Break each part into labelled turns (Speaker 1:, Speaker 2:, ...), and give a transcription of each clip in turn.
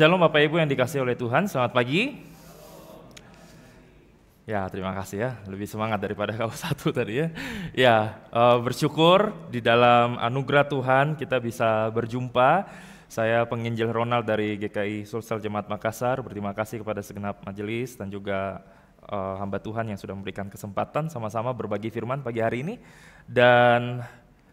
Speaker 1: Shalom Bapak Ibu yang dikasih oleh Tuhan, selamat pagi. Ya terima kasih ya, lebih semangat daripada kau satu tadi ya. Ya eh, bersyukur di dalam anugerah Tuhan kita bisa berjumpa. Saya penginjil Ronald dari GKI Sulsel Jemaat Makassar, berterima kasih kepada segenap majelis dan juga eh, hamba Tuhan yang sudah memberikan kesempatan sama-sama berbagi firman pagi hari ini. Dan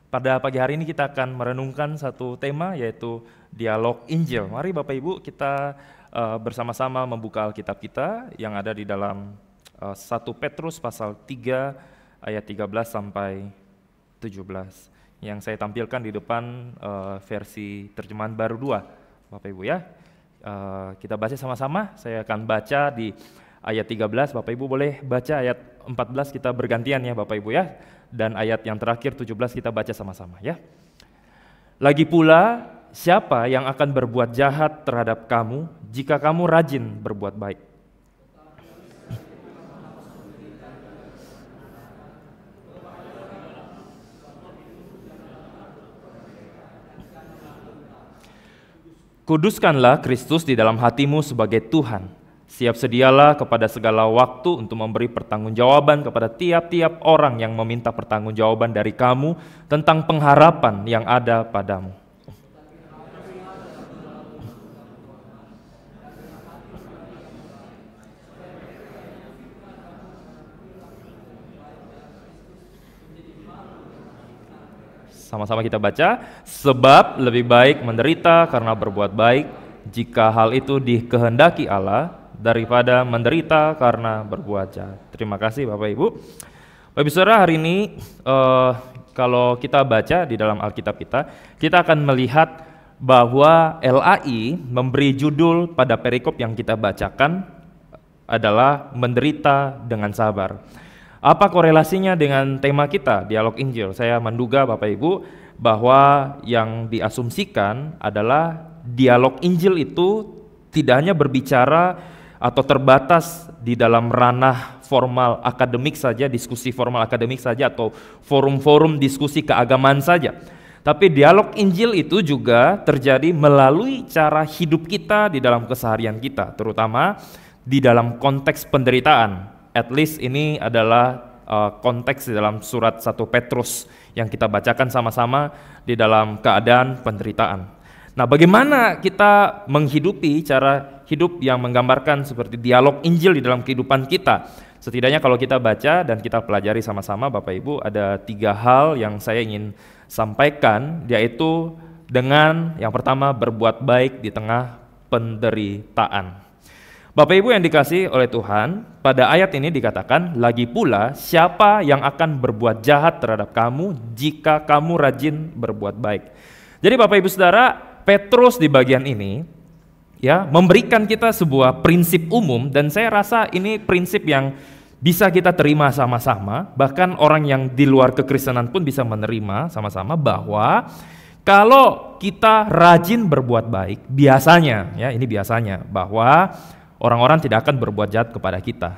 Speaker 1: pada pagi hari ini kita akan merenungkan satu tema yaitu dialog Injil. Mari Bapak Ibu kita uh, bersama-sama membuka Alkitab kita yang ada di dalam uh, eh, 1 Petrus pasal 3 ayat 13 sampai 17 yang saya tampilkan di depan uh, versi terjemahan baru dua. Bapak Ibu ya. Uh, kita baca sama-sama, saya akan baca di ayat 13, Bapak Ibu boleh baca ayat 14 kita bergantian ya Bapak Ibu ya dan ayat yang terakhir 17 kita baca sama-sama ya. Lagi pula, siapa yang akan berbuat jahat terhadap kamu jika kamu rajin berbuat baik? Kuduskanlah Kristus di dalam hatimu sebagai Tuhan Siap sedialah kepada segala waktu untuk memberi pertanggungjawaban kepada tiap-tiap orang yang meminta pertanggungjawaban dari kamu tentang pengharapan yang ada padamu. Sama-sama kita baca, sebab lebih baik menderita karena berbuat baik jika hal itu dikehendaki Allah daripada menderita karena berbuat jahat. Terima kasih Bapak Ibu. Bapak Saudara, hari ini uh, kalau kita baca di dalam Alkitab kita, kita akan melihat bahwa LAI memberi judul pada perikop yang kita bacakan adalah menderita dengan sabar. Apa korelasinya dengan tema kita, dialog Injil? Saya menduga Bapak Ibu bahwa yang diasumsikan adalah dialog Injil itu tidak hanya berbicara atau terbatas di dalam ranah formal akademik saja, diskusi formal akademik saja atau forum-forum diskusi keagamaan saja. Tapi dialog Injil itu juga terjadi melalui cara hidup kita di dalam keseharian kita, terutama di dalam konteks penderitaan. At least ini adalah uh, konteks di dalam surat 1 Petrus yang kita bacakan sama-sama di dalam keadaan penderitaan. Nah, bagaimana kita menghidupi cara hidup yang menggambarkan seperti dialog Injil di dalam kehidupan kita. Setidaknya kalau kita baca dan kita pelajari sama-sama Bapak Ibu ada tiga hal yang saya ingin sampaikan yaitu dengan yang pertama berbuat baik di tengah penderitaan. Bapak Ibu yang dikasih oleh Tuhan, pada ayat ini dikatakan, lagi pula siapa yang akan berbuat jahat terhadap kamu jika kamu rajin berbuat baik. Jadi Bapak Ibu Saudara, Petrus di bagian ini ya memberikan kita sebuah prinsip umum dan saya rasa ini prinsip yang bisa kita terima sama-sama bahkan orang yang di luar kekristenan pun bisa menerima sama-sama bahwa kalau kita rajin berbuat baik biasanya ya ini biasanya bahwa orang-orang tidak akan berbuat jahat kepada kita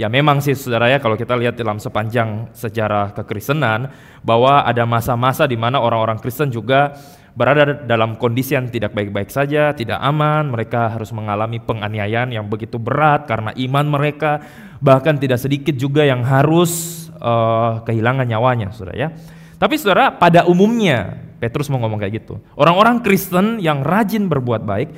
Speaker 1: Ya memang sih saudara ya kalau kita lihat dalam sepanjang sejarah kekristenan bahwa ada masa-masa di mana orang-orang Kristen juga berada dalam kondisi yang tidak baik-baik saja, tidak aman, mereka harus mengalami penganiayaan yang begitu berat karena iman mereka, bahkan tidak sedikit juga yang harus uh, kehilangan nyawanya, saudara ya. Tapi saudara, pada umumnya Petrus mau ngomong kayak gitu. Orang-orang Kristen yang rajin berbuat baik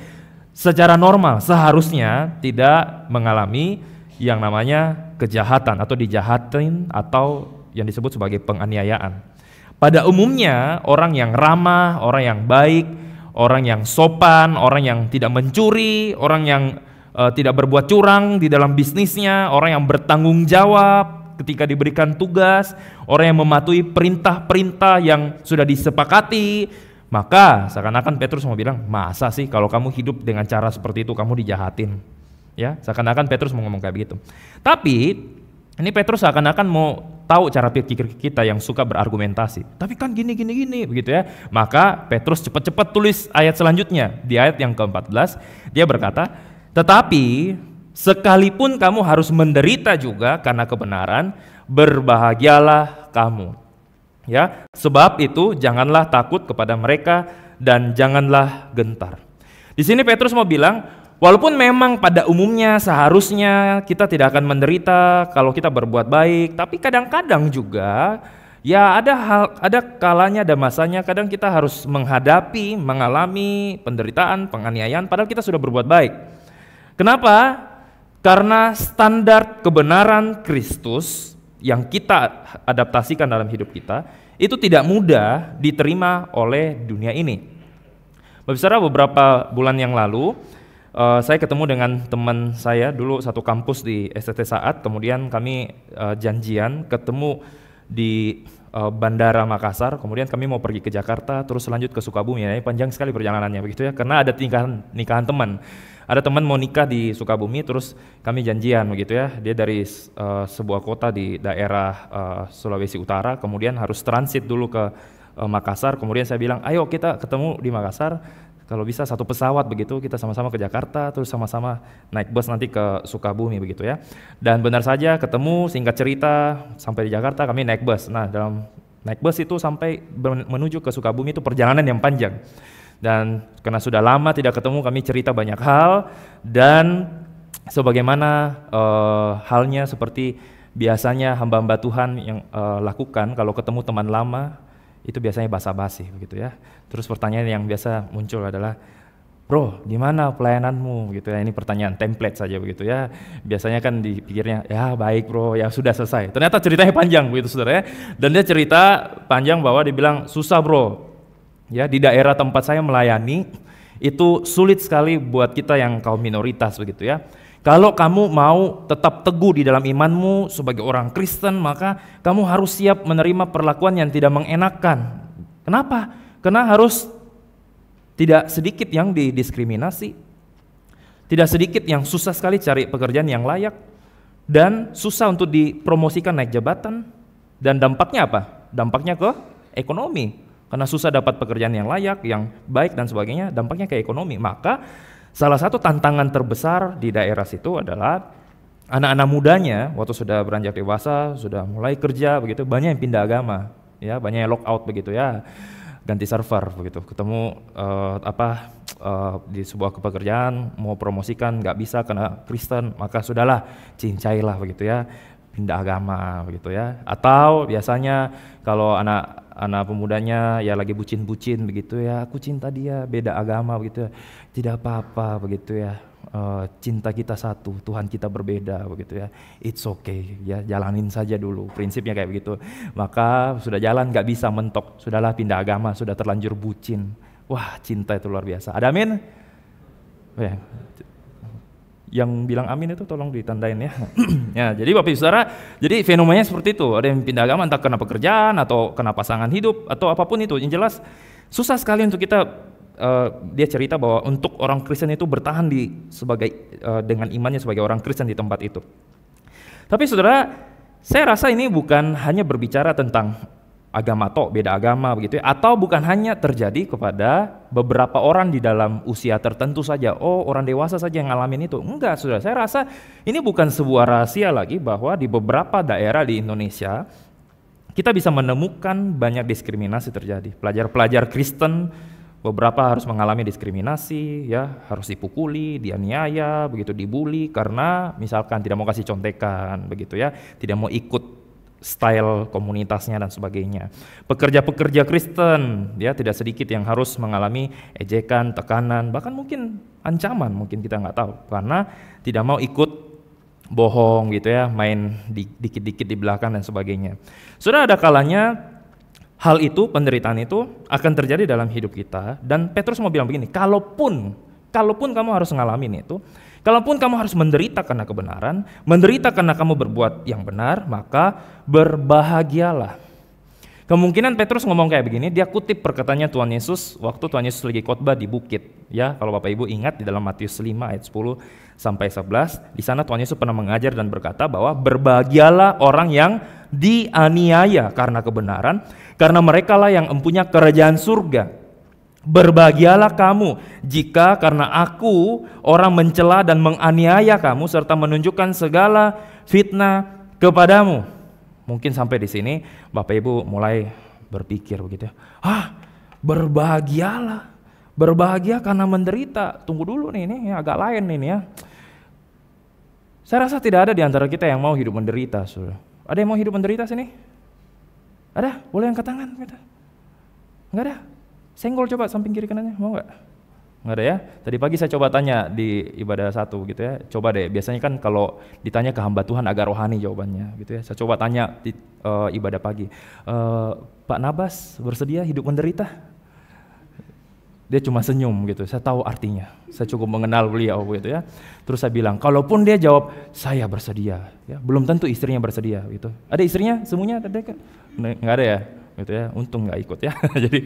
Speaker 1: secara normal seharusnya tidak mengalami yang namanya kejahatan atau dijahatin atau yang disebut sebagai penganiayaan. Pada umumnya orang yang ramah, orang yang baik, orang yang sopan, orang yang tidak mencuri, orang yang uh, tidak berbuat curang di dalam bisnisnya, orang yang bertanggung jawab ketika diberikan tugas, orang yang mematuhi perintah-perintah yang sudah disepakati, maka seakan-akan Petrus mau bilang, masa sih kalau kamu hidup dengan cara seperti itu kamu dijahatin? Ya, seakan-akan Petrus mau ngomong kayak begitu. Tapi ini Petrus seakan-akan mau tahu cara pikir kita yang suka berargumentasi. Tapi kan gini gini gini begitu ya. Maka Petrus cepat-cepat tulis ayat selanjutnya di ayat yang ke-14 dia berkata, "Tetapi sekalipun kamu harus menderita juga karena kebenaran, berbahagialah kamu." Ya, sebab itu janganlah takut kepada mereka dan janganlah gentar. Di sini Petrus mau bilang Walaupun memang pada umumnya seharusnya kita tidak akan menderita kalau kita berbuat baik, tapi kadang-kadang juga ya ada hal ada kalanya ada masanya kadang kita harus menghadapi, mengalami penderitaan, penganiayaan padahal kita sudah berbuat baik. Kenapa? Karena standar kebenaran Kristus yang kita adaptasikan dalam hidup kita itu tidak mudah diterima oleh dunia ini. Berbicara beberapa bulan yang lalu, uh, saya ketemu dengan teman saya dulu satu kampus di STT Saat, kemudian kami uh, janjian ketemu di uh, Bandara Makassar, kemudian kami mau pergi ke Jakarta, terus lanjut ke Sukabumi, ya, panjang sekali perjalanannya begitu ya, karena ada nikahan nikahan teman, ada teman mau nikah di Sukabumi, terus kami janjian begitu ya, dia dari uh, sebuah kota di daerah uh, Sulawesi Utara, kemudian harus transit dulu ke Makassar, kemudian saya bilang, ayo kita ketemu di Makassar, kalau bisa satu pesawat begitu kita sama-sama ke Jakarta terus sama-sama naik bus nanti ke Sukabumi begitu ya dan benar saja ketemu singkat cerita sampai di Jakarta kami naik bus nah dalam naik bus itu sampai menuju ke Sukabumi itu perjalanan yang panjang dan karena sudah lama tidak ketemu kami cerita banyak hal dan sebagaimana uh, halnya seperti biasanya hamba-hamba Tuhan yang uh, lakukan kalau ketemu teman lama itu biasanya basa-basi begitu ya. Terus pertanyaan yang biasa muncul adalah, Bro, gimana pelayananmu? Gitu ya, ini pertanyaan template saja begitu ya. Biasanya kan dipikirnya, ya baik bro, ya sudah selesai. Ternyata ceritanya panjang begitu saudara ya. Dan dia cerita panjang bahwa dibilang, susah bro, ya di daerah tempat saya melayani, itu sulit sekali buat kita yang kaum minoritas begitu ya kalau kamu mau tetap teguh di dalam imanmu sebagai orang Kristen, maka kamu harus siap menerima perlakuan yang tidak mengenakan. Kenapa? Karena harus tidak sedikit yang didiskriminasi, tidak sedikit yang susah sekali cari pekerjaan yang layak, dan susah untuk dipromosikan naik jabatan. Dan dampaknya apa? Dampaknya ke ekonomi. Karena susah dapat pekerjaan yang layak, yang baik dan sebagainya, dampaknya ke ekonomi. Maka Salah satu tantangan terbesar di daerah situ adalah anak-anak mudanya waktu sudah beranjak dewasa, sudah mulai kerja begitu, banyak yang pindah agama, ya, banyak yang lockout begitu ya. Ganti server begitu, ketemu uh, apa uh, di sebuah kepekerjaan mau promosikan nggak bisa karena Kristen, maka sudahlah cincailah begitu ya pindah agama begitu ya. Atau biasanya kalau anak anak pemudanya ya lagi bucin-bucin begitu ya, aku cinta dia, beda agama begitu ya. Tidak apa-apa begitu ya. e, cinta kita satu, Tuhan kita berbeda begitu ya. It's okay ya, jalanin saja dulu. Prinsipnya kayak begitu. Maka sudah jalan nggak bisa mentok, sudahlah pindah agama, sudah terlanjur bucin. Wah, cinta itu luar biasa. Ada amin? Iya yang bilang amin itu tolong ditandain ya. ya, jadi Bapak Ibu Saudara, jadi fenomenanya seperti itu. Ada yang pindah agama entah kena pekerjaan atau kena pasangan hidup atau apapun itu. Yang jelas susah sekali untuk kita uh, dia cerita bahwa untuk orang Kristen itu bertahan di sebagai uh, dengan imannya sebagai orang Kristen di tempat itu. Tapi Saudara, saya rasa ini bukan hanya berbicara tentang agama tok, beda agama begitu ya. Atau bukan hanya terjadi kepada beberapa orang di dalam usia tertentu saja. Oh, orang dewasa saja yang ngalamin itu. Enggak, Sudah. Saya rasa ini bukan sebuah rahasia lagi bahwa di beberapa daerah di Indonesia kita bisa menemukan banyak diskriminasi terjadi. Pelajar-pelajar Kristen beberapa harus mengalami diskriminasi, ya harus dipukuli, dianiaya, begitu dibully karena misalkan tidak mau kasih contekan, begitu ya, tidak mau ikut style komunitasnya dan sebagainya. Pekerja-pekerja Kristen ya tidak sedikit yang harus mengalami ejekan, tekanan, bahkan mungkin ancaman mungkin kita nggak tahu karena tidak mau ikut bohong gitu ya, main dikit-dikit di belakang dan sebagainya. Sudah ada kalanya hal itu penderitaan itu akan terjadi dalam hidup kita dan Petrus mau bilang begini, kalaupun kalaupun kamu harus ngalamin itu, Kalaupun kamu harus menderita karena kebenaran, menderita karena kamu berbuat yang benar, maka berbahagialah. Kemungkinan Petrus ngomong kayak begini, dia kutip perkataannya Tuhan Yesus waktu Tuhan Yesus lagi khotbah di bukit. Ya, kalau Bapak Ibu ingat di dalam Matius 5 ayat 10 sampai 11, di sana Tuhan Yesus pernah mengajar dan berkata bahwa berbahagialah orang yang dianiaya karena kebenaran, karena merekalah yang empunya kerajaan surga. Berbahagialah kamu jika karena aku orang mencela dan menganiaya kamu serta menunjukkan segala fitnah kepadamu. Mungkin sampai di sini Bapak Ibu mulai berpikir begitu. Ah, berbahagialah. Berbahagia karena menderita. Tunggu dulu nih, ini agak lain ini ya. Saya rasa tidak ada di antara kita yang mau hidup menderita, Saudara. Ada yang mau hidup menderita sini? Ada? Boleh angkat tangan? Enggak gitu? ada? Senggol coba samping kiri kanannya, mau nggak? Nggak ada ya? Tadi pagi saya coba tanya di ibadah satu gitu ya, coba deh. Biasanya kan kalau ditanya ke hamba Tuhan agak rohani jawabannya gitu ya. Saya coba tanya di uh, ibadah pagi, Uh, Pak Nabas bersedia hidup menderita? Dia cuma senyum gitu, saya tahu artinya. Saya cukup mengenal beliau gitu ya. Terus saya bilang, kalaupun dia jawab, saya bersedia. ya Belum tentu istrinya bersedia gitu. Ada istrinya semuanya? Kan? Nggak ada ya? gitu ya untung nggak ikut ya jadi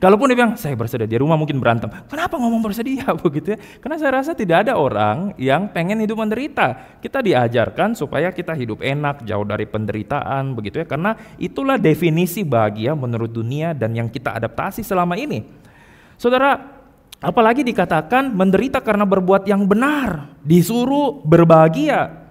Speaker 1: kalaupun dia bilang saya bersedia di rumah mungkin berantem kenapa ngomong bersedia begitu ya karena saya rasa tidak ada orang yang pengen hidup menderita kita diajarkan supaya kita hidup enak jauh dari penderitaan begitu ya karena itulah definisi bahagia menurut dunia dan yang kita adaptasi selama ini saudara apalagi dikatakan menderita karena berbuat yang benar disuruh berbahagia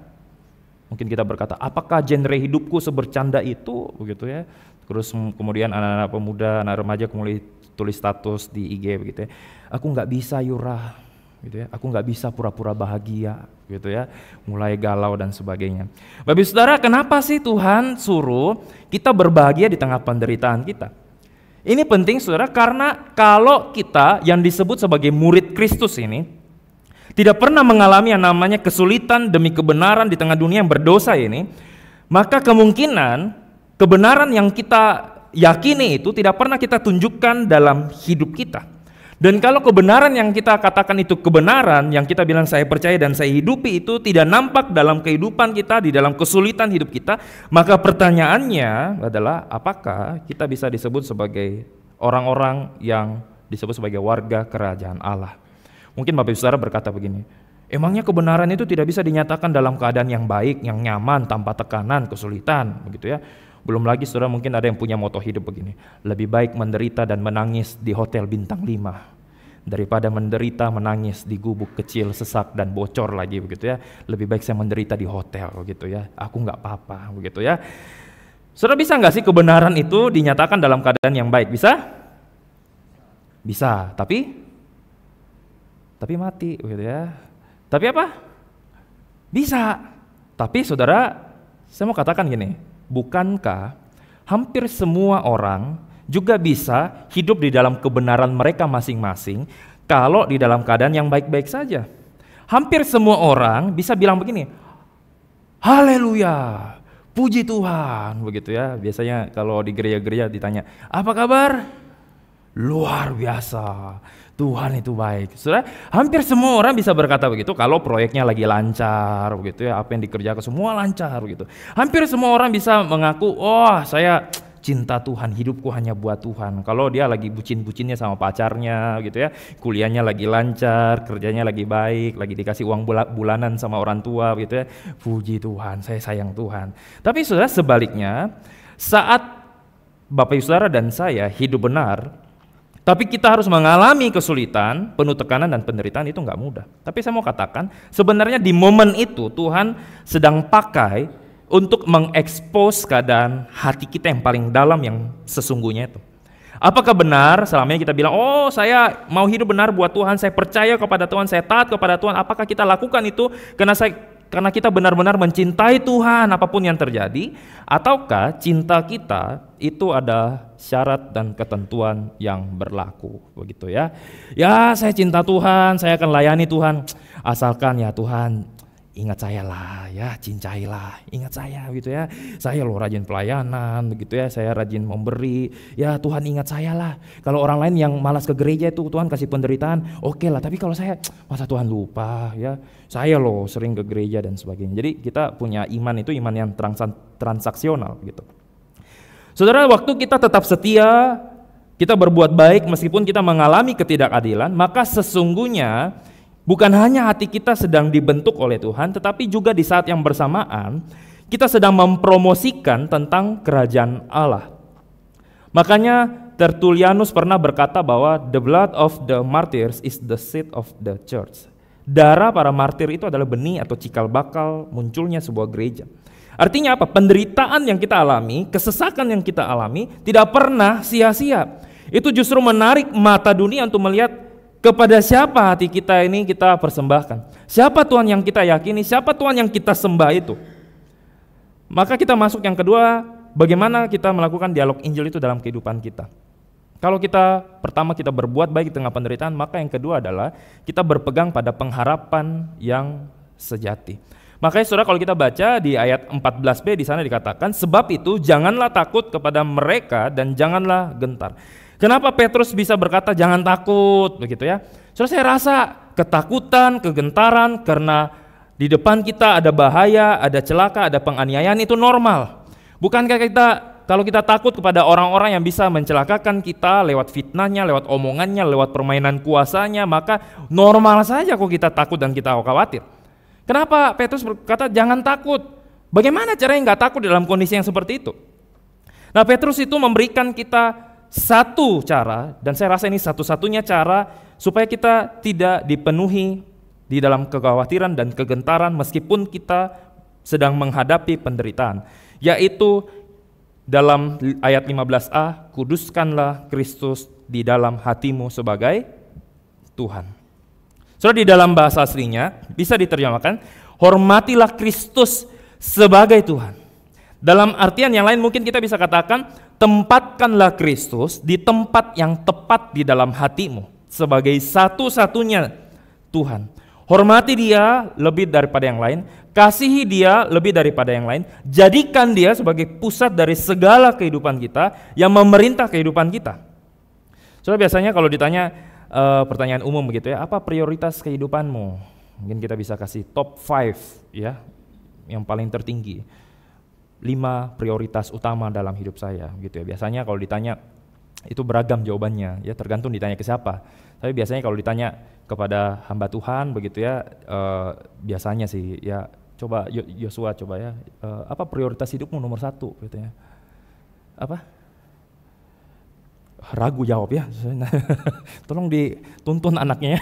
Speaker 1: Mungkin kita berkata, apakah genre hidupku sebercanda itu? Begitu ya terus kemudian anak-anak pemuda anak remaja mulai tulis status di IG begitu ya aku nggak bisa Yura gitu ya aku nggak bisa pura-pura bahagia gitu ya mulai galau dan sebagainya tapi saudara kenapa sih Tuhan suruh kita berbahagia di tengah penderitaan kita ini penting saudara karena kalau kita yang disebut sebagai murid Kristus ini tidak pernah mengalami yang namanya kesulitan demi kebenaran di tengah dunia yang berdosa ini, maka kemungkinan Kebenaran yang kita yakini itu tidak pernah kita tunjukkan dalam hidup kita. Dan kalau kebenaran yang kita katakan itu kebenaran, yang kita bilang saya percaya dan saya hidupi itu tidak nampak dalam kehidupan kita, di dalam kesulitan hidup kita, maka pertanyaannya adalah apakah kita bisa disebut sebagai orang-orang yang disebut sebagai warga kerajaan Allah. Mungkin Bapak Ibu Saudara berkata begini, emangnya kebenaran itu tidak bisa dinyatakan dalam keadaan yang baik, yang nyaman, tanpa tekanan, kesulitan, begitu ya. Belum lagi saudara mungkin ada yang punya moto hidup begini. Lebih baik menderita dan menangis di hotel bintang 5 daripada menderita menangis di gubuk kecil sesak dan bocor lagi begitu ya. Lebih baik saya menderita di hotel begitu ya. Aku nggak apa-apa begitu ya. Saudara bisa nggak sih kebenaran itu dinyatakan dalam keadaan yang baik? Bisa? Bisa, tapi tapi mati begitu ya. Tapi apa? Bisa. Tapi saudara, saya mau katakan gini, Bukankah hampir semua orang juga bisa hidup di dalam kebenaran mereka masing-masing kalau di dalam keadaan yang baik-baik saja? Hampir semua orang bisa bilang begini, Haleluya, puji Tuhan, begitu ya. Biasanya kalau di gereja-gereja ditanya, apa kabar? Luar biasa, Tuhan itu baik. Sudah, hampir semua orang bisa berkata begitu kalau proyeknya lagi lancar begitu ya, apa yang dikerjakan semua lancar begitu. Hampir semua orang bisa mengaku, "Wah, oh, saya cinta Tuhan, hidupku hanya buat Tuhan. Kalau dia lagi bucin-bucinnya sama pacarnya gitu ya, kuliahnya lagi lancar, kerjanya lagi baik, lagi dikasih uang bulanan sama orang tua gitu ya, puji Tuhan, saya sayang Tuhan. Tapi saudara sebaliknya, saat Bapak Ibu Saudara dan saya hidup benar, tapi kita harus mengalami kesulitan, penuh tekanan dan penderitaan itu nggak mudah. Tapi saya mau katakan, sebenarnya di momen itu Tuhan sedang pakai untuk mengekspos keadaan hati kita yang paling dalam yang sesungguhnya itu. Apakah benar selamanya kita bilang, oh saya mau hidup benar buat Tuhan, saya percaya kepada Tuhan, saya taat kepada Tuhan. Apakah kita lakukan itu karena saya karena kita benar-benar mencintai Tuhan apapun yang terjadi, ataukah cinta kita itu ada syarat dan ketentuan yang berlaku, begitu ya? Ya, saya cinta Tuhan, saya akan layani Tuhan, asalkan ya Tuhan ingat saya lah ya, cincailah, ingat saya gitu ya. Saya loh rajin pelayanan begitu ya, saya rajin memberi. Ya Tuhan ingat saya lah. Kalau orang lain yang malas ke gereja itu Tuhan kasih penderitaan, oke okay lah. Tapi kalau saya, masa Tuhan lupa ya. Saya loh sering ke gereja dan sebagainya. Jadi kita punya iman itu iman yang transaksional gitu. Saudara, waktu kita tetap setia, kita berbuat baik meskipun kita mengalami ketidakadilan, maka sesungguhnya Bukan hanya hati kita sedang dibentuk oleh Tuhan, tetapi juga di saat yang bersamaan kita sedang mempromosikan tentang kerajaan Allah. Makanya Tertulianus pernah berkata bahwa the blood of the martyrs is the seed of the church. Darah para martir itu adalah benih atau cikal bakal munculnya sebuah gereja. Artinya apa? Penderitaan yang kita alami, kesesakan yang kita alami tidak pernah sia-sia. Itu justru menarik mata dunia untuk melihat kepada siapa hati kita ini kita persembahkan? Siapa Tuhan yang kita yakini? Siapa Tuhan yang kita sembah itu? Maka kita masuk yang kedua, bagaimana kita melakukan dialog Injil itu dalam kehidupan kita. Kalau kita pertama kita berbuat baik di tengah penderitaan, maka yang kedua adalah kita berpegang pada pengharapan yang sejati. Makanya saudara kalau kita baca di ayat 14b di sana dikatakan sebab itu janganlah takut kepada mereka dan janganlah gentar. Kenapa Petrus bisa berkata jangan takut begitu ya? Saudara saya rasa ketakutan, kegentaran karena di depan kita ada bahaya, ada celaka, ada penganiayaan itu normal. Bukankah kita kalau kita takut kepada orang-orang yang bisa mencelakakan kita lewat fitnahnya, lewat omongannya, lewat permainan kuasanya, maka normal saja kok kita takut dan kita khawatir. Kenapa Petrus berkata jangan takut? Bagaimana caranya nggak takut dalam kondisi yang seperti itu? Nah Petrus itu memberikan kita satu cara, dan saya rasa ini satu-satunya cara supaya kita tidak dipenuhi di dalam kekhawatiran dan kegentaran meskipun kita sedang menghadapi penderitaan, yaitu dalam ayat 15a, kuduskanlah Kristus di dalam hatimu sebagai Tuhan. Saudara di dalam bahasa aslinya bisa diterjemahkan hormatilah Kristus sebagai Tuhan. Dalam artian yang lain mungkin kita bisa katakan tempatkanlah Kristus di tempat yang tepat di dalam hatimu sebagai satu-satunya Tuhan. Hormati dia lebih daripada yang lain, kasihi dia lebih daripada yang lain, jadikan dia sebagai pusat dari segala kehidupan kita yang memerintah kehidupan kita. Soalnya biasanya kalau ditanya e, pertanyaan umum begitu ya, apa prioritas kehidupanmu? Mungkin kita bisa kasih top 5 ya, yang paling tertinggi lima prioritas utama dalam hidup saya gitu ya. Biasanya kalau ditanya itu beragam jawabannya ya tergantung ditanya ke siapa. Tapi biasanya kalau ditanya kepada hamba Tuhan begitu ya uh, biasanya sih ya coba Yosua coba ya uh, apa prioritas hidupmu nomor satu gitu ya apa ragu jawab ya tolong dituntun anaknya ya.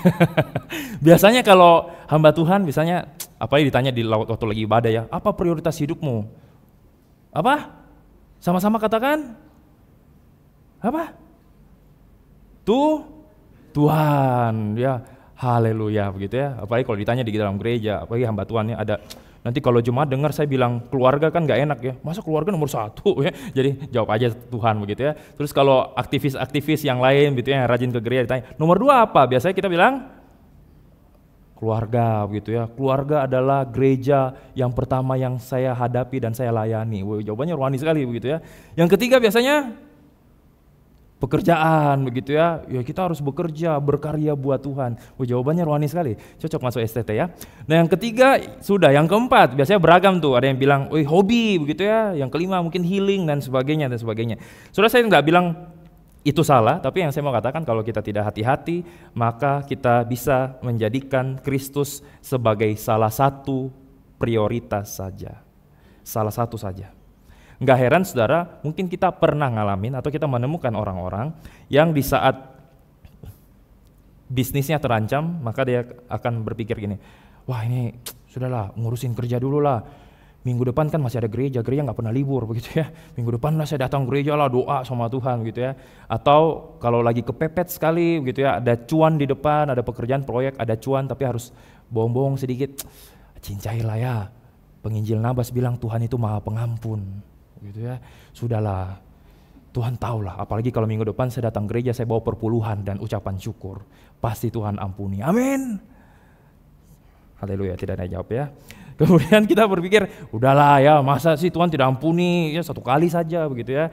Speaker 1: biasanya kalau hamba Tuhan misalnya apa ya, ditanya di waktu lagi ibadah ya apa prioritas hidupmu apa? Sama-sama katakan. Apa? Tuh Tuhan, ya haleluya begitu ya. Apalagi kalau ditanya di dalam gereja, apalagi hamba Tuhannya ada nanti kalau Jumat dengar saya bilang keluarga kan nggak enak ya masa keluarga nomor satu ya jadi jawab aja Tuhan begitu ya terus kalau aktivis-aktivis yang lain gitu ya yang rajin ke gereja ditanya nomor dua apa biasanya kita bilang keluarga gitu ya. Keluarga adalah gereja yang pertama yang saya hadapi dan saya layani. Wow, jawabannya rohani sekali begitu ya. Yang ketiga biasanya pekerjaan begitu ya. Ya kita harus bekerja, berkarya buat Tuhan. Wow, jawabannya rohani sekali. Cocok masuk STT ya. Nah, yang ketiga sudah, yang keempat biasanya beragam tuh. Ada yang bilang, "Wih, hobi" begitu ya. Yang kelima mungkin healing dan sebagainya dan sebagainya. Sudah saya nggak bilang itu salah, tapi yang saya mau katakan kalau kita tidak hati-hati, maka kita bisa menjadikan Kristus sebagai salah satu prioritas saja. Salah satu saja. Enggak heran saudara, mungkin kita pernah ngalamin atau kita menemukan orang-orang yang di saat bisnisnya terancam, maka dia akan berpikir gini, wah ini sudahlah ngurusin kerja dulu lah, minggu depan kan masih ada gereja, gereja nggak pernah libur begitu ya. Minggu depan lah saya datang gereja lah doa sama Tuhan gitu ya. Atau kalau lagi kepepet sekali gitu ya, ada cuan di depan, ada pekerjaan proyek, ada cuan tapi harus bohong-bohong sedikit. Cincailah ya. Penginjil Nabas bilang Tuhan itu maha pengampun gitu ya. Sudahlah, Tuhan tahulah, apalagi kalau minggu depan saya datang gereja, saya bawa perpuluhan dan ucapan syukur. Pasti Tuhan ampuni. Amin. Haleluya, tidak ada jawab ya. Kemudian kita berpikir, udahlah ya, masa sih Tuhan tidak ampuni, ya satu kali saja begitu ya.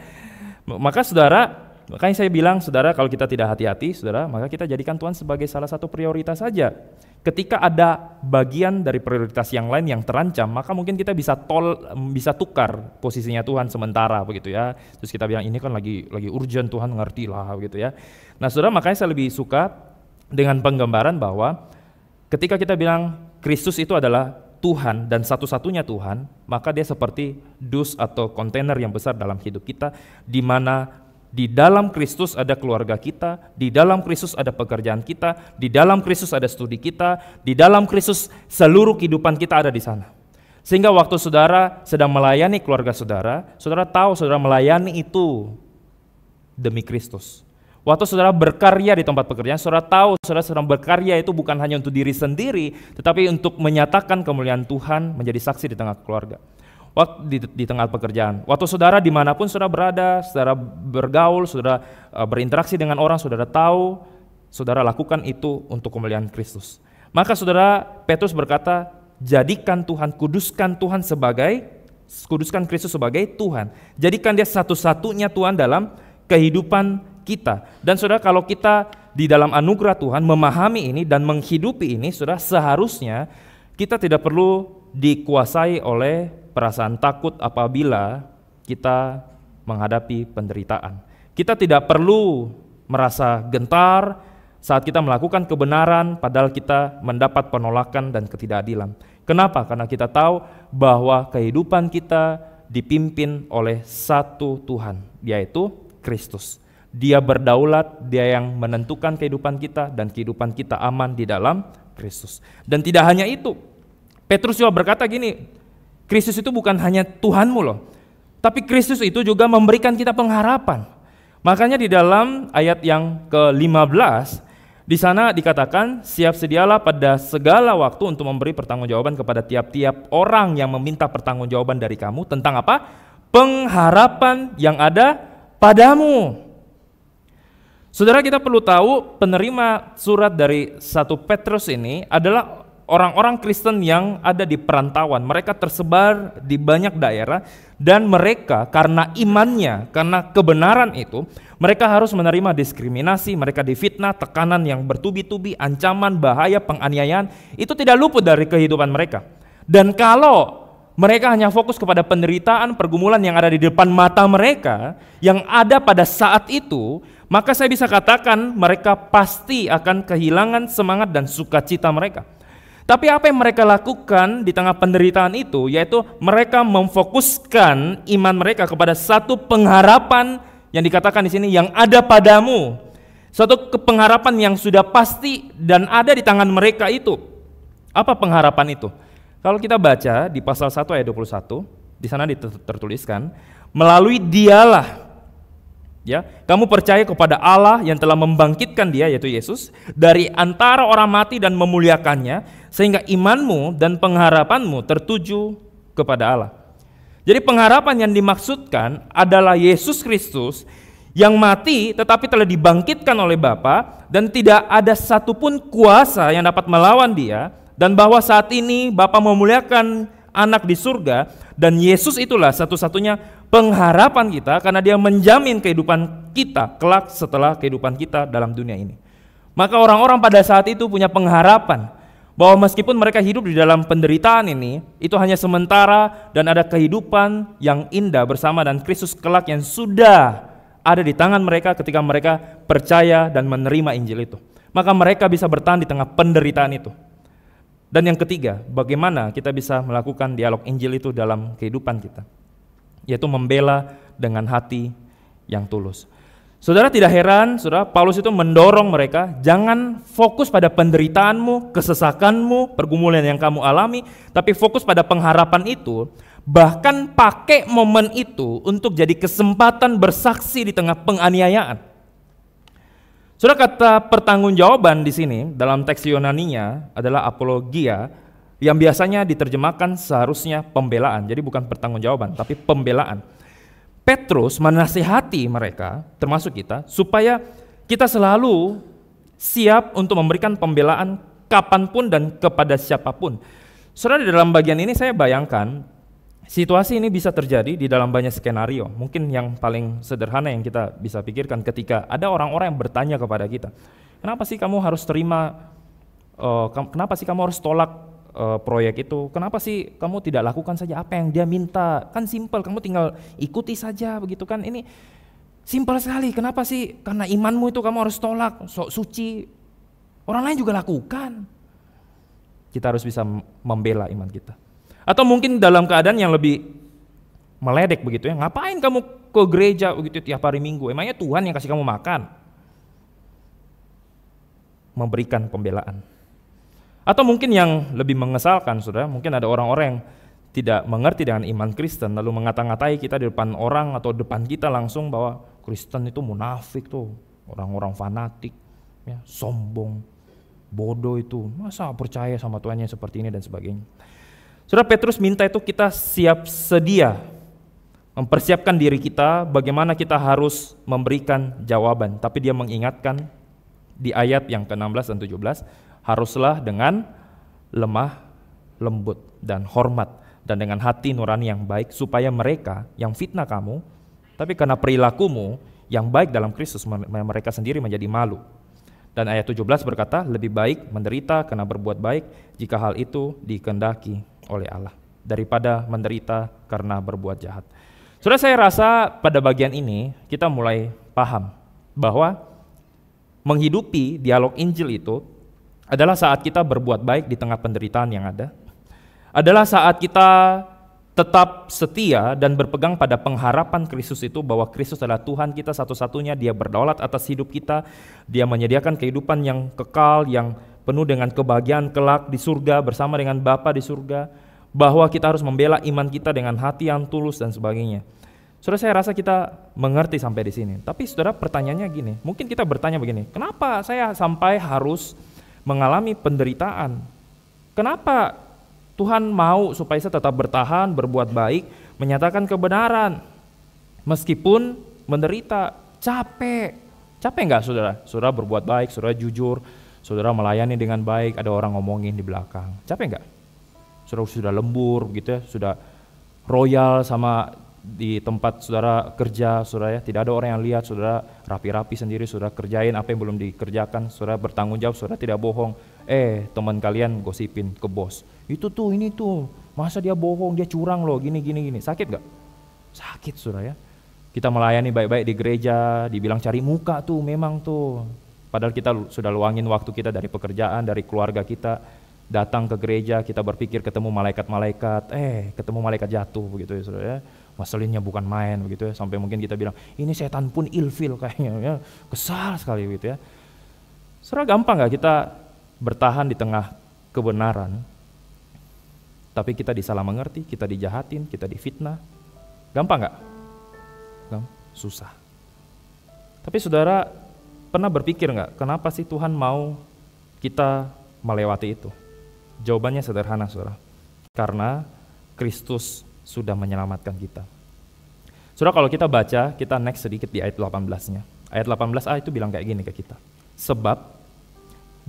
Speaker 1: Maka saudara, makanya saya bilang saudara kalau kita tidak hati-hati, saudara, maka kita jadikan Tuhan sebagai salah satu prioritas saja. Ketika ada bagian dari prioritas yang lain yang terancam, maka mungkin kita bisa tol bisa tukar posisinya Tuhan sementara begitu ya. Terus kita bilang ini kan lagi lagi urgent Tuhan ngerti lah begitu ya. Nah, saudara makanya saya lebih suka dengan penggambaran bahwa ketika kita bilang Kristus itu adalah Tuhan dan satu-satunya Tuhan, maka dia seperti dus atau kontainer yang besar dalam hidup kita, di mana di dalam Kristus ada keluarga kita, di dalam Kristus ada pekerjaan kita, di dalam Kristus ada studi kita, di dalam Kristus seluruh kehidupan kita ada di sana. Sehingga waktu saudara sedang melayani keluarga saudara, saudara tahu saudara melayani itu demi Kristus. Waktu saudara berkarya di tempat pekerjaan, saudara tahu saudara sedang berkarya itu bukan hanya untuk diri sendiri, tetapi untuk menyatakan kemuliaan Tuhan menjadi saksi di tengah keluarga. Waktu di, di tengah pekerjaan, waktu saudara dimanapun saudara berada, saudara bergaul, saudara eh, berinteraksi dengan orang, saudara tahu, saudara lakukan itu untuk kemuliaan Kristus. Maka saudara Petrus berkata, jadikan Tuhan, kuduskan Tuhan sebagai, kuduskan Kristus sebagai Tuhan. Jadikan dia satu-satunya Tuhan dalam kehidupan kita. Dan sudah kalau kita di dalam anugerah Tuhan memahami ini dan menghidupi ini, sudah seharusnya kita tidak perlu dikuasai oleh perasaan takut apabila kita menghadapi penderitaan. Kita tidak perlu merasa gentar saat kita melakukan kebenaran padahal kita mendapat penolakan dan ketidakadilan. Kenapa? Karena kita tahu bahwa kehidupan kita dipimpin oleh satu Tuhan, yaitu Kristus. Dia berdaulat, dia yang menentukan kehidupan kita dan kehidupan kita aman di dalam Kristus. Dan tidak hanya itu, Petrus juga berkata gini, Kristus itu bukan hanya Tuhanmu loh, tapi Kristus itu juga memberikan kita pengharapan. Makanya di dalam ayat yang ke-15, di sana dikatakan, siap sedialah pada segala waktu untuk memberi pertanggungjawaban kepada tiap-tiap orang yang meminta pertanggungjawaban dari kamu tentang apa? Pengharapan yang ada padamu. Saudara kita perlu tahu penerima surat dari satu Petrus ini adalah orang-orang Kristen yang ada di perantauan. Mereka tersebar di banyak daerah dan mereka karena imannya, karena kebenaran itu, mereka harus menerima diskriminasi, mereka difitnah, tekanan yang bertubi-tubi, ancaman, bahaya, penganiayaan. Itu tidak luput dari kehidupan mereka. Dan kalau mereka hanya fokus kepada penderitaan, pergumulan yang ada di depan mata mereka, yang ada pada saat itu, maka saya bisa katakan mereka pasti akan kehilangan semangat dan sukacita mereka. Tapi apa yang mereka lakukan di tengah penderitaan itu yaitu mereka memfokuskan iman mereka kepada satu pengharapan yang dikatakan di sini yang ada padamu. satu pengharapan yang sudah pasti dan ada di tangan mereka itu. Apa pengharapan itu? Kalau kita baca di pasal 1 ayat 21, di sana tertuliskan, melalui dialah Ya, kamu percaya kepada Allah yang telah membangkitkan dia yaitu Yesus dari antara orang mati dan memuliakannya sehingga imanmu dan pengharapanmu tertuju kepada Allah. Jadi pengharapan yang dimaksudkan adalah Yesus Kristus yang mati tetapi telah dibangkitkan oleh Bapa dan tidak ada satupun kuasa yang dapat melawan dia dan bahwa saat ini Bapa memuliakan anak di surga dan Yesus itulah satu-satunya pengharapan kita karena dia menjamin kehidupan kita kelak setelah kehidupan kita dalam dunia ini. Maka orang-orang pada saat itu punya pengharapan bahwa meskipun mereka hidup di dalam penderitaan ini, itu hanya sementara dan ada kehidupan yang indah bersama dan Kristus kelak yang sudah ada di tangan mereka ketika mereka percaya dan menerima Injil itu. Maka mereka bisa bertahan di tengah penderitaan itu. Dan yang ketiga, bagaimana kita bisa melakukan dialog Injil itu dalam kehidupan kita? yaitu membela dengan hati yang tulus. Saudara tidak heran, saudara Paulus itu mendorong mereka, jangan fokus pada penderitaanmu, kesesakanmu, pergumulan yang kamu alami, tapi fokus pada pengharapan itu, bahkan pakai momen itu untuk jadi kesempatan bersaksi di tengah penganiayaan. Saudara kata pertanggungjawaban di sini dalam teks Yunani-nya adalah apologia yang biasanya diterjemahkan seharusnya pembelaan. Jadi bukan pertanggungjawaban, tapi pembelaan. Petrus menasihati mereka, termasuk kita, supaya kita selalu siap untuk memberikan pembelaan kapanpun dan kepada siapapun. Saudara, di dalam bagian ini saya bayangkan situasi ini bisa terjadi di dalam banyak skenario. Mungkin yang paling sederhana yang kita bisa pikirkan ketika ada orang-orang yang bertanya kepada kita, kenapa sih kamu harus terima, uh, kenapa sih kamu harus tolak uh, proyek itu kenapa sih kamu tidak lakukan saja apa yang dia minta kan simpel kamu tinggal ikuti saja begitu kan ini simpel sekali kenapa sih karena imanmu itu kamu harus tolak sok suci orang lain juga lakukan kita harus bisa membela iman kita atau mungkin dalam keadaan yang lebih meledek begitu ya ngapain kamu ke gereja begitu tiap hari minggu emangnya Tuhan yang kasih kamu makan memberikan pembelaan atau mungkin yang lebih mengesalkan, saudara, mungkin ada orang-orang tidak mengerti dengan iman Kristen, lalu mengata-ngatai kita di depan orang atau depan kita langsung bahwa Kristen itu munafik tuh, orang-orang fanatik, ya, sombong, bodoh itu, masa percaya sama Tuhannya seperti ini dan sebagainya. Saudara Petrus minta itu kita siap sedia mempersiapkan diri kita bagaimana kita harus memberikan jawaban. Tapi dia mengingatkan di ayat yang ke-16 dan 17, haruslah dengan lemah lembut dan hormat dan dengan hati nurani yang baik supaya mereka yang fitnah kamu tapi karena perilakumu yang baik dalam Kristus mereka sendiri menjadi malu. Dan ayat 17 berkata, lebih baik menderita karena berbuat baik jika hal itu dikendaki oleh Allah daripada menderita karena berbuat jahat. Sudah saya rasa pada bagian ini kita mulai paham bahwa menghidupi dialog Injil itu adalah saat kita berbuat baik di tengah penderitaan yang ada, adalah saat kita tetap setia dan berpegang pada pengharapan Kristus itu bahwa Kristus adalah Tuhan kita satu-satunya, dia berdaulat atas hidup kita, dia menyediakan kehidupan yang kekal, yang penuh dengan kebahagiaan kelak di surga bersama dengan Bapa di surga, bahwa kita harus membela iman kita dengan hati yang tulus dan sebagainya. Saudara saya rasa kita mengerti sampai di sini. Tapi saudara pertanyaannya gini, mungkin kita bertanya begini, kenapa saya sampai harus mengalami penderitaan. Kenapa Tuhan mau supaya saya tetap bertahan, berbuat baik, menyatakan kebenaran, meskipun menderita, capek. Capek nggak saudara? Saudara berbuat baik, saudara jujur, saudara melayani dengan baik, ada orang ngomongin di belakang. Capek nggak? Saudara sudah lembur, gitu ya, sudah royal sama di tempat saudara kerja, saudara ya, tidak ada orang yang lihat, saudara rapi-rapi sendiri, saudara kerjain apa yang belum dikerjakan, saudara bertanggung jawab, saudara tidak bohong. Eh, teman kalian gosipin ke bos, itu tuh, ini tuh, masa dia bohong, dia curang loh, gini, gini, gini. Sakit gak? Sakit, saudara ya. Kita melayani baik-baik di gereja, dibilang cari muka tuh, memang tuh. Padahal kita sudah luangin waktu kita dari pekerjaan, dari keluarga kita, datang ke gereja, kita berpikir ketemu malaikat-malaikat, eh ketemu malaikat jatuh begitu ya saudara. ya ngeselinnya bukan main begitu ya sampai mungkin kita bilang ini setan pun ilfil kayaknya ya kesal sekali gitu ya serah gampang nggak kita bertahan di tengah kebenaran tapi kita disalah mengerti, kita dijahatin, kita difitnah. Gampang nggak? Susah. Tapi saudara pernah berpikir nggak, kenapa sih Tuhan mau kita melewati itu? Jawabannya sederhana saudara. Karena Kristus sudah menyelamatkan kita. Sudah kalau kita baca, kita next sedikit di ayat 18-nya. Ayat 18a itu bilang kayak gini ke kita. Sebab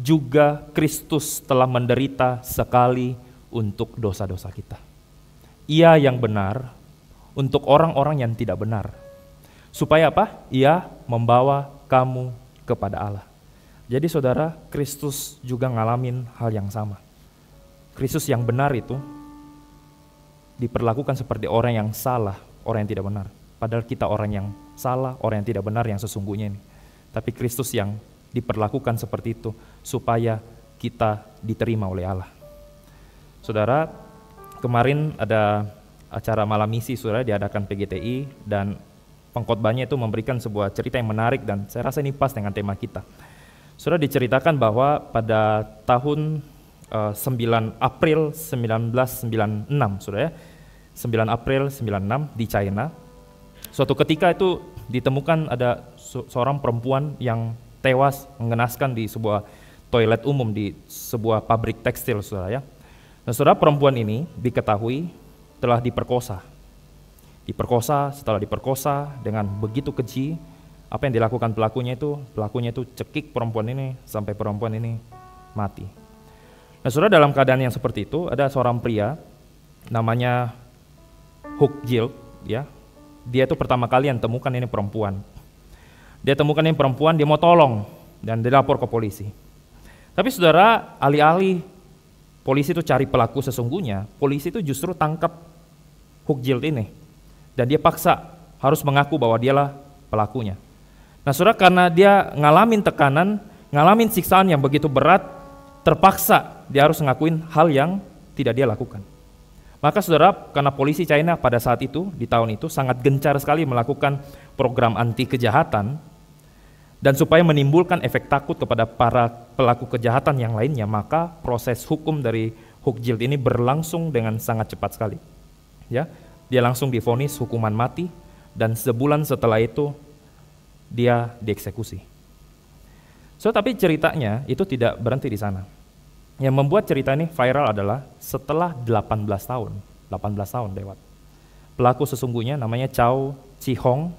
Speaker 1: juga Kristus telah menderita sekali untuk dosa-dosa kita. Ia yang benar untuk orang-orang yang tidak benar. Supaya apa? Ia membawa kamu kepada Allah. Jadi saudara, Kristus juga ngalamin hal yang sama. Kristus yang benar itu diperlakukan seperti orang yang salah, orang yang tidak benar. Padahal kita orang yang salah, orang yang tidak benar yang sesungguhnya ini. Tapi Kristus yang diperlakukan seperti itu supaya kita diterima oleh Allah. Saudara, kemarin ada acara malam misi saudara diadakan PGTI dan pengkhotbahnya itu memberikan sebuah cerita yang menarik dan saya rasa ini pas dengan tema kita. Saudara diceritakan bahwa pada tahun 9 eh, April 1996 sudah ya, 9 April 96 di China. Suatu ketika itu ditemukan ada seorang perempuan yang tewas mengenaskan di sebuah toilet umum di sebuah pabrik tekstil, saudara ya. Nah, saudara perempuan ini diketahui telah diperkosa. Diperkosa, setelah diperkosa dengan begitu keji, apa yang dilakukan pelakunya itu, pelakunya itu cekik perempuan ini sampai perempuan ini mati. Nah, saudara dalam keadaan yang seperti itu ada seorang pria namanya Hook Guild, ya, dia itu pertama kali yang temukan ini perempuan. Dia temukan ini perempuan, dia mau tolong dan dia lapor ke polisi. Tapi saudara, alih-alih polisi itu cari pelaku sesungguhnya, polisi itu justru tangkap Hook Guild ini. Dan dia paksa harus mengaku bahwa dialah pelakunya. Nah saudara, karena dia ngalamin tekanan, ngalamin siksaan yang begitu berat, terpaksa dia harus ngakuin hal yang tidak dia lakukan. Maka saudara, karena polisi China pada saat itu, di tahun itu, sangat gencar sekali melakukan program anti kejahatan, dan supaya menimbulkan efek takut kepada para pelaku kejahatan yang lainnya, maka proses hukum dari Hook Jilt ini berlangsung dengan sangat cepat sekali. Ya, dia langsung difonis hukuman mati dan sebulan setelah itu dia dieksekusi. So tapi ceritanya itu tidak berhenti di sana. Yang membuat cerita ini viral adalah setelah 18 tahun, 18 tahun lewat. Pelaku sesungguhnya namanya Chow Chihong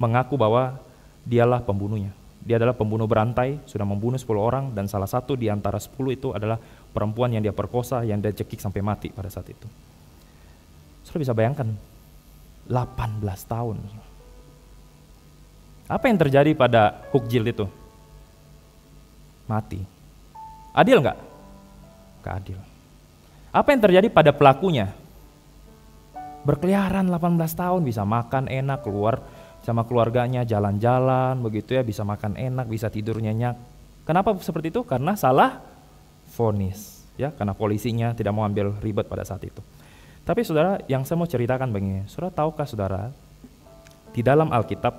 Speaker 1: mengaku bahwa dialah pembunuhnya. Dia adalah pembunuh berantai, sudah membunuh 10 orang dan salah satu di antara 10 itu adalah perempuan yang dia perkosa, yang dia cekik sampai mati pada saat itu. Sudah bisa bayangkan, 18 tahun. Apa yang terjadi pada Hukjil itu? Mati. Adil nggak? keadil. Apa yang terjadi pada pelakunya? Berkeliaran 18 tahun bisa makan enak, keluar sama keluarganya jalan-jalan begitu ya, bisa makan enak, bisa tidur nyenyak. Kenapa seperti itu? Karena salah vonis ya, karena polisinya tidak mau ambil ribet pada saat itu. Tapi saudara, yang saya mau ceritakan begini, saudara tahukah saudara, di dalam Alkitab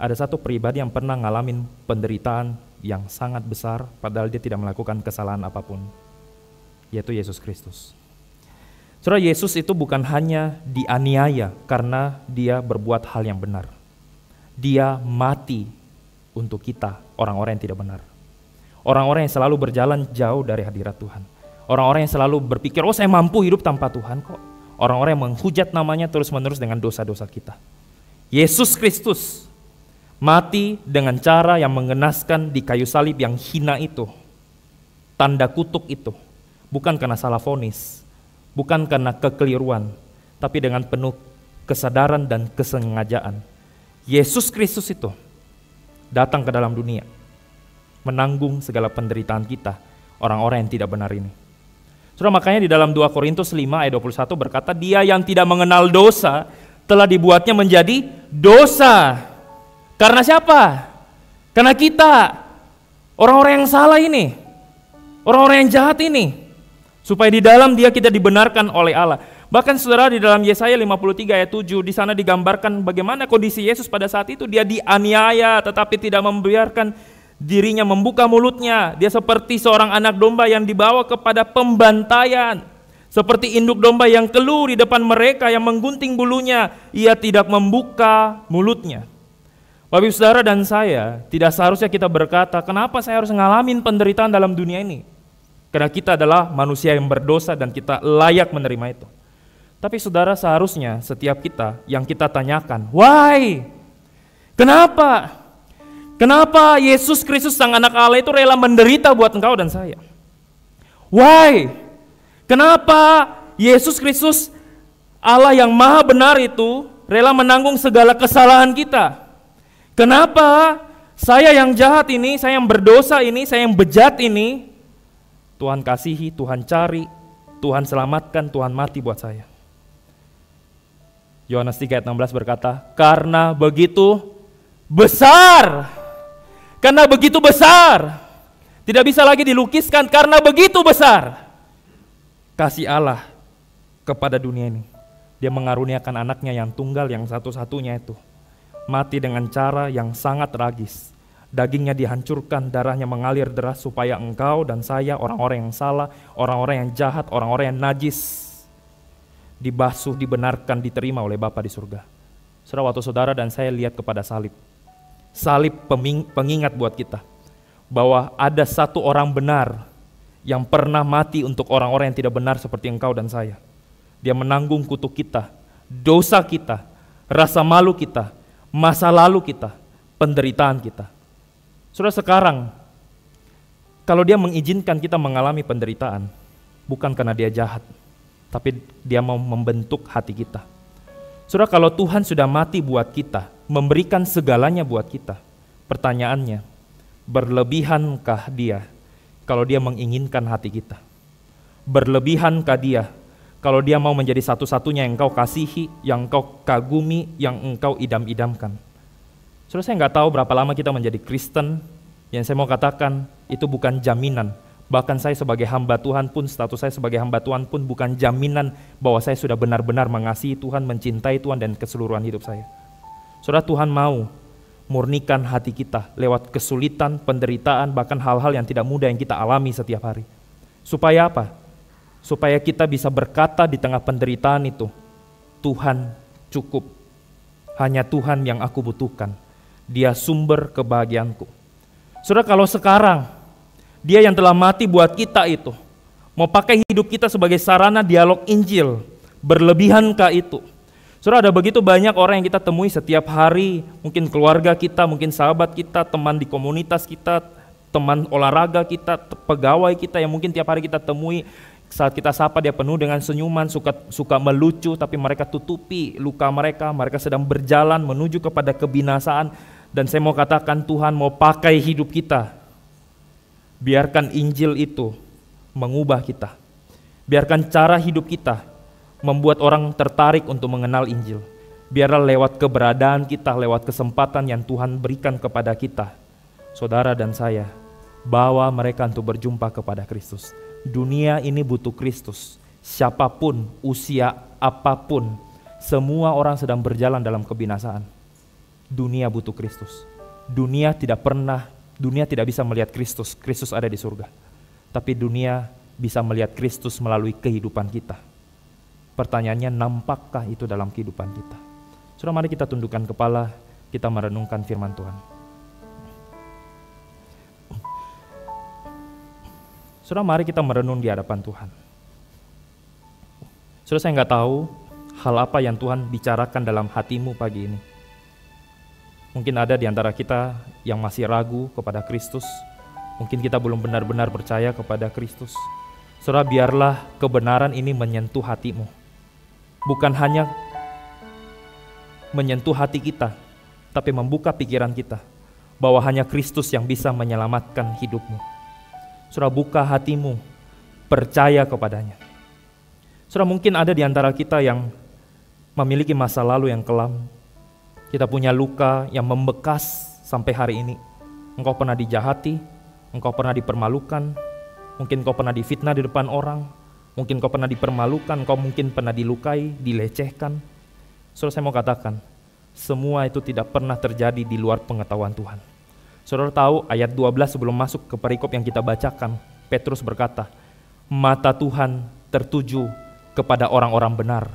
Speaker 1: ada satu pribadi yang pernah ngalamin penderitaan yang sangat besar padahal dia tidak melakukan kesalahan apapun yaitu Yesus Kristus. Saudara Yesus itu bukan hanya dianiaya karena dia berbuat hal yang benar. Dia mati untuk kita, orang-orang yang tidak benar. Orang-orang yang selalu berjalan jauh dari hadirat Tuhan. Orang-orang yang selalu berpikir, oh saya mampu hidup tanpa Tuhan kok. Orang-orang yang menghujat namanya terus-menerus dengan dosa-dosa kita. Yesus Kristus mati dengan cara yang mengenaskan di kayu salib yang hina itu. Tanda kutuk itu bukan karena salah fonis, bukan karena kekeliruan, tapi dengan penuh kesadaran dan kesengajaan. Yesus Kristus itu datang ke dalam dunia, menanggung segala penderitaan kita, orang-orang yang tidak benar ini. Sudah makanya di dalam 2 Korintus 5 ayat 21 berkata, Dia yang tidak mengenal dosa telah dibuatnya menjadi dosa. Karena siapa? Karena kita, orang-orang yang salah ini, orang-orang yang jahat ini. Supaya di dalam dia kita dibenarkan oleh Allah. Bahkan saudara di dalam Yesaya 53 ayat 7 di sana digambarkan bagaimana kondisi Yesus pada saat itu dia dianiaya tetapi tidak membiarkan dirinya membuka mulutnya. Dia seperti seorang anak domba yang dibawa kepada pembantaian. Seperti induk domba yang keluh di depan mereka yang menggunting bulunya, ia tidak membuka mulutnya. Bapak saudara dan saya, tidak seharusnya kita berkata, kenapa saya harus ngalamin penderitaan dalam dunia ini? Karena kita adalah manusia yang berdosa dan kita layak menerima itu. Tapi saudara seharusnya setiap kita yang kita tanyakan, why? Kenapa? Kenapa Yesus Kristus sang anak Allah itu rela menderita buat engkau dan saya? Why? Kenapa Yesus Kristus Allah yang maha benar itu rela menanggung segala kesalahan kita? Kenapa saya yang jahat ini, saya yang berdosa ini, saya yang bejat ini, Tuhan kasihi, Tuhan cari, Tuhan selamatkan, Tuhan mati buat saya. Yohanes 3 ayat 16 berkata, "Karena begitu besar karena begitu besar tidak bisa lagi dilukiskan karena begitu besar kasih Allah kepada dunia ini. Dia mengaruniakan anaknya yang tunggal yang satu-satunya itu mati dengan cara yang sangat tragis dagingnya dihancurkan, darahnya mengalir deras supaya engkau dan saya, orang-orang yang salah, orang-orang yang jahat, orang-orang yang najis, dibasuh, dibenarkan, diterima oleh Bapa di surga. Saudara waktu saudara dan saya lihat kepada salib. Salib pengingat buat kita bahwa ada satu orang benar yang pernah mati untuk orang-orang yang tidak benar seperti engkau dan saya. Dia menanggung kutuk kita, dosa kita, rasa malu kita, masa lalu kita, penderitaan kita sudah sekarang, kalau dia mengizinkan kita mengalami penderitaan, bukan karena dia jahat, tapi dia mau membentuk hati kita. Sudah kalau Tuhan sudah mati buat kita, memberikan segalanya buat kita, pertanyaannya, berlebihankah dia kalau dia menginginkan hati kita? Berlebihankah dia kalau dia mau menjadi satu-satunya yang engkau kasihi, yang engkau kagumi, yang engkau idam-idamkan? Sudah saya nggak tahu berapa lama kita menjadi Kristen, yang saya mau katakan itu bukan jaminan. Bahkan saya sebagai hamba Tuhan pun, status saya sebagai hamba Tuhan pun bukan jaminan bahwa saya sudah benar-benar mengasihi Tuhan, mencintai Tuhan dan keseluruhan hidup saya. Saudara Tuhan mau murnikan hati kita lewat kesulitan, penderitaan, bahkan hal-hal yang tidak mudah yang kita alami setiap hari. Supaya apa? Supaya kita bisa berkata di tengah penderitaan itu, Tuhan cukup. Hanya Tuhan yang aku butuhkan dia sumber kebahagiaanku. Saudara, kalau sekarang dia yang telah mati buat kita itu, mau pakai hidup kita sebagai sarana dialog Injil, berlebihankah itu? Saudara, ada begitu banyak orang yang kita temui setiap hari, mungkin keluarga kita, mungkin sahabat kita, teman di komunitas kita, teman olahraga kita, pegawai kita yang mungkin tiap hari kita temui, saat kita sapa dia penuh dengan senyuman, suka suka melucu tapi mereka tutupi luka mereka, mereka sedang berjalan menuju kepada kebinasaan dan saya mau katakan Tuhan mau pakai hidup kita. Biarkan Injil itu mengubah kita. Biarkan cara hidup kita membuat orang tertarik untuk mengenal Injil. Biarlah lewat keberadaan kita, lewat kesempatan yang Tuhan berikan kepada kita. Saudara dan saya, bawa mereka untuk berjumpa kepada Kristus. Dunia ini butuh Kristus. Siapapun, usia apapun, semua orang sedang berjalan dalam kebinasaan dunia butuh Kristus. Dunia tidak pernah, dunia tidak bisa melihat Kristus. Kristus ada di surga. Tapi dunia bisa melihat Kristus melalui kehidupan kita. Pertanyaannya, nampakkah itu dalam kehidupan kita? Sudah mari kita tundukkan kepala, kita merenungkan firman Tuhan. Sudah mari kita merenung di hadapan Tuhan. Sudah saya nggak tahu hal apa yang Tuhan bicarakan dalam hatimu pagi ini. Mungkin ada di antara kita yang masih ragu kepada Kristus. Mungkin kita belum benar-benar percaya kepada Kristus. Saudara, biarlah kebenaran ini menyentuh hatimu. Bukan hanya menyentuh hati kita, tapi membuka pikiran kita bahwa hanya Kristus yang bisa menyelamatkan hidupmu. Saudara, buka hatimu, percaya kepadanya. Saudara, mungkin ada di antara kita yang memiliki masa lalu yang kelam, kita punya luka yang membekas sampai hari ini. Engkau pernah dijahati, engkau pernah dipermalukan, mungkin engkau pernah difitnah di depan orang, mungkin engkau pernah dipermalukan, engkau mungkin pernah dilukai, dilecehkan. Saudara saya mau katakan, semua itu tidak pernah terjadi di luar pengetahuan Tuhan. Saudara tahu ayat 12 sebelum masuk ke perikop yang kita bacakan, Petrus berkata, "Mata Tuhan tertuju kepada orang-orang benar,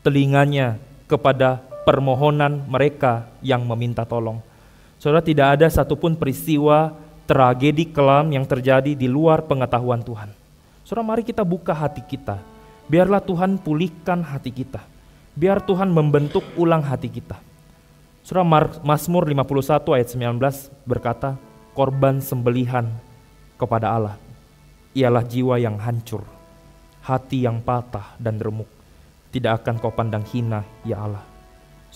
Speaker 1: telinganya kepada permohonan mereka yang meminta tolong. Saudara, tidak ada satupun peristiwa tragedi kelam yang terjadi di luar pengetahuan Tuhan. Saudara, mari kita buka hati kita. Biarlah Tuhan pulihkan hati kita. Biar Tuhan membentuk ulang hati kita. Saudara, Mazmur 51 ayat 19 berkata, korban sembelihan kepada Allah ialah jiwa yang hancur, hati yang patah dan remuk. Tidak akan kau pandang hina, ya Allah.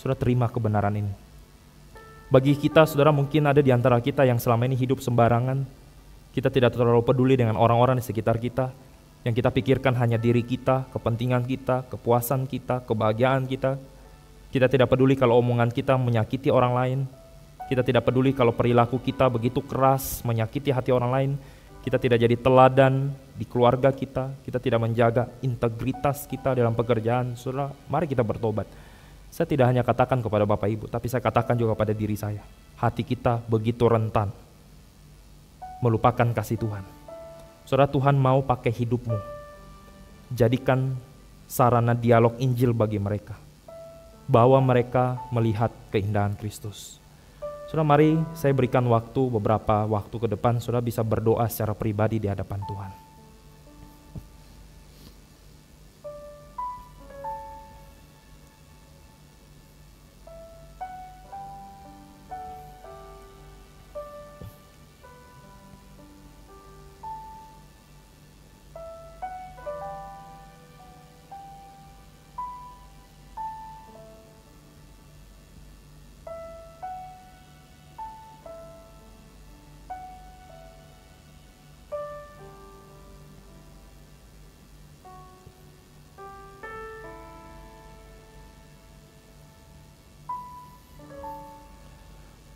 Speaker 1: Saudara terima kebenaran ini. Bagi kita, saudara mungkin ada di antara kita yang selama ini hidup sembarangan. Kita tidak terlalu peduli dengan orang-orang di sekitar kita. Yang kita pikirkan hanya diri kita, kepentingan kita, kepuasan kita, kebahagiaan kita. Kita tidak peduli kalau omongan kita menyakiti orang lain. Kita tidak peduli kalau perilaku kita begitu keras, menyakiti hati orang lain. Kita tidak jadi teladan di keluarga kita. Kita tidak menjaga integritas kita dalam pekerjaan. Saudara, mari kita bertobat saya tidak hanya katakan kepada Bapak Ibu, tapi saya katakan juga kepada diri saya. Hati kita begitu rentan melupakan kasih Tuhan. Saudara Tuhan mau pakai hidupmu. Jadikan sarana dialog Injil bagi mereka. Bahwa mereka melihat keindahan Kristus. Saudara mari saya berikan waktu beberapa waktu ke depan saudara bisa berdoa secara pribadi di hadapan Tuhan.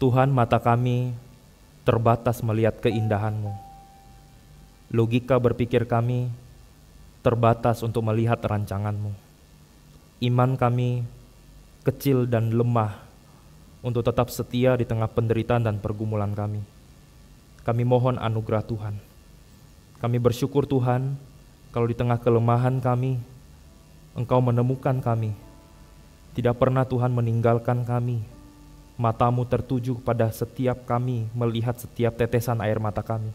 Speaker 1: Tuhan mata kami terbatas melihat keindahanmu. Logika berpikir kami terbatas untuk melihat rancanganmu. Iman kami kecil dan lemah untuk tetap setia di tengah penderitaan dan pergumulan kami. Kami mohon anugerah Tuhan. Kami bersyukur Tuhan kalau di tengah kelemahan kami, Engkau menemukan kami. Tidak pernah Tuhan meninggalkan kami, Matamu tertuju kepada setiap kami, melihat setiap tetesan air mata kami.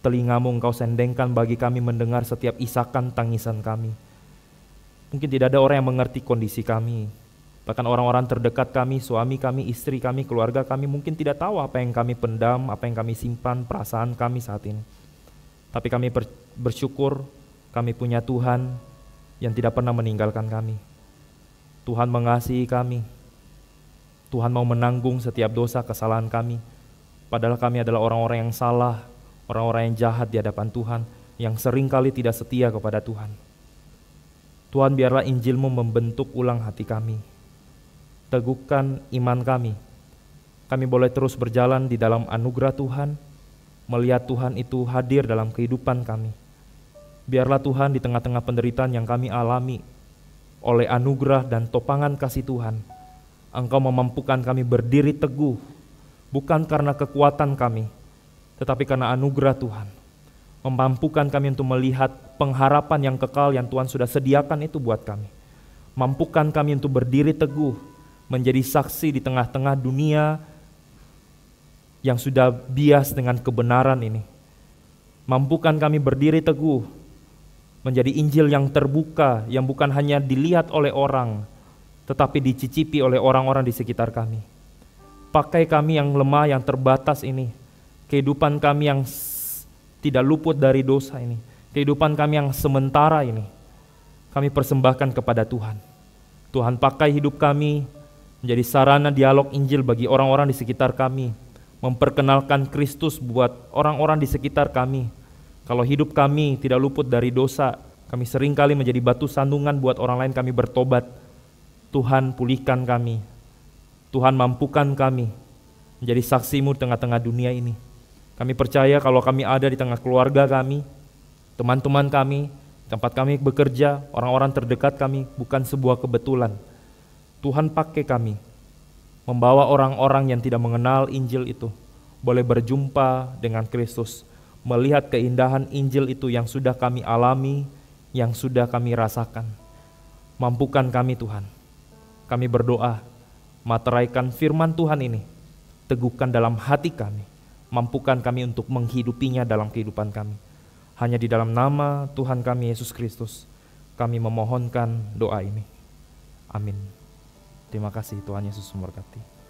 Speaker 1: Telingamu engkau sendengkan bagi kami mendengar setiap isakan tangisan kami. Mungkin tidak ada orang yang mengerti kondisi kami. Bahkan orang-orang terdekat kami, suami kami, istri kami, keluarga kami mungkin tidak tahu apa yang kami pendam, apa yang kami simpan, perasaan kami saat ini. Tapi kami bersyukur kami punya Tuhan yang tidak pernah meninggalkan kami. Tuhan mengasihi kami, Tuhan mau menanggung setiap dosa kesalahan kami. Padahal kami adalah orang-orang yang salah, orang-orang yang jahat di hadapan Tuhan, yang seringkali tidak setia kepada Tuhan. Tuhan biarlah Injilmu membentuk ulang hati kami. Teguhkan iman kami. Kami boleh terus berjalan di dalam anugerah Tuhan, melihat Tuhan itu hadir dalam kehidupan kami. Biarlah Tuhan di tengah-tengah penderitaan yang kami alami, oleh anugerah dan topangan kasih Tuhan, Engkau memampukan kami berdiri teguh, bukan karena kekuatan kami, tetapi karena anugerah Tuhan. Memampukan kami untuk melihat pengharapan yang kekal yang Tuhan sudah sediakan itu buat kami. Mampukan kami untuk berdiri teguh, menjadi saksi di tengah-tengah dunia yang sudah bias dengan kebenaran ini. Mampukan kami berdiri teguh, menjadi Injil yang terbuka, yang bukan hanya dilihat oleh orang, tetapi dicicipi oleh orang-orang di sekitar kami. Pakai kami yang lemah, yang terbatas ini, kehidupan kami yang tidak luput dari dosa ini, kehidupan kami yang sementara ini, kami persembahkan kepada Tuhan. Tuhan pakai hidup kami menjadi sarana dialog Injil bagi orang-orang di sekitar kami, memperkenalkan Kristus buat orang-orang di sekitar kami. Kalau hidup kami tidak luput dari dosa, kami seringkali menjadi batu sandungan buat orang lain kami bertobat Tuhan pulihkan kami. Tuhan mampukan kami menjadi saksimu di tengah-tengah dunia ini. Kami percaya kalau kami ada di tengah keluarga kami, teman-teman kami, tempat kami bekerja, orang-orang terdekat kami, bukan sebuah kebetulan. Tuhan pakai kami, membawa orang-orang yang tidak mengenal Injil itu, boleh berjumpa dengan Kristus, melihat keindahan Injil itu yang sudah kami alami, yang sudah kami rasakan. Mampukan kami Tuhan kami berdoa, materaikan firman Tuhan ini, teguhkan dalam hati kami, mampukan kami untuk menghidupinya dalam kehidupan kami. Hanya di dalam nama Tuhan kami Yesus Kristus, kami memohonkan doa ini. Amin. Terima kasih Tuhan Yesus memberkati.